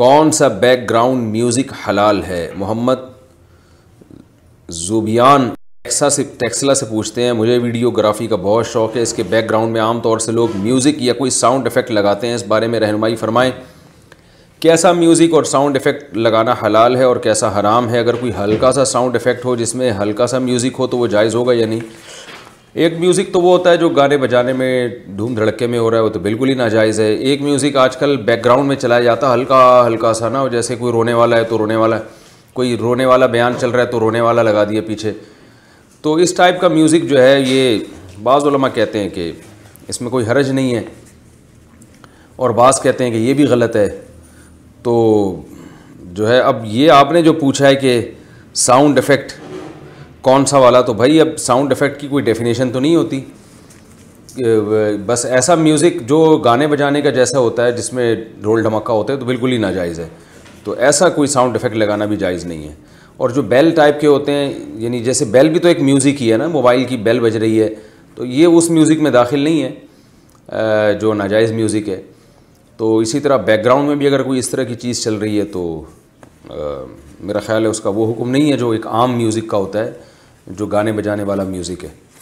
कौन सा background music हलाल है मोहम्मद जुबियान टैक्सा से टेक्सला से पूछते हैं मुझे वीडियोग्राफी का बहुत शौक है इसके बैकग्राउंड में आम तौर से लोग म्यूज़िक या कोई साउंड इफ़ेक्ट लगाते हैं इस बारे में रहनुमाई फरमाएं कैसा म्यूज़िक और साउंड इफ़ेक्ट लगाना हलाल है और कैसा हराम है अगर कोई हल्का सा साउंड इफ़ेक्ट हो जिसमें हल्का सा म्यूज़िक हो तो वो जायज़ होगा या नहीं एक म्यूज़िक तो वो होता है जो गाने बजाने में धूम धड़के में हो रहा है वो तो बिल्कुल ही नाजायज़ है एक म्यूज़िक आजकल बैकग्राउंड में चलाया जाता है हल्का हल्का सा ना जैसे कोई रोने वाला है तो रोने वाला कोई रोने वाला बयान चल रहा है तो रोने वाला लगा दिया पीछे तो इस टाइप का म्यूज़िक जो है ये बाज़ुलमा कहते हैं कि इसमें कोई हरज नहीं है और बाज़ कहते हैं कि ये भी गलत है तो जो है अब ये आपने जो पूछा है कि साउंड इफ़ेक्ट कौन सा वाला तो भाई अब साउंड इफ़ेक्ट की कोई डेफिनेशन तो नहीं होती बस ऐसा म्यूज़िक जो गाने बजाने का जैसा होता है जिसमें ढोल ढमक्का होता है तो बिल्कुल ही नाजायज़ है तो ऐसा कोई साउंड इफ़ेक्ट लगाना भी जायज़ नहीं है और जो बेल टाइप के होते हैं यानी जैसे बेल भी तो एक म्यूज़िक ही है ना मोबाइल की बेल बज रही है तो ये उस म्यूज़िक में दाखिल नहीं है जो नाजायज़ म्यूज़िक है तो इसी तरह बैकग्राउंड में भी अगर कोई इस तरह की चीज़ चल रही है तो आ, मेरा ख्याल है उसका वो हुक्म नहीं है जो एक आम म्यूज़िक का होता है जो गाने बजाने वाला म्यूज़िक है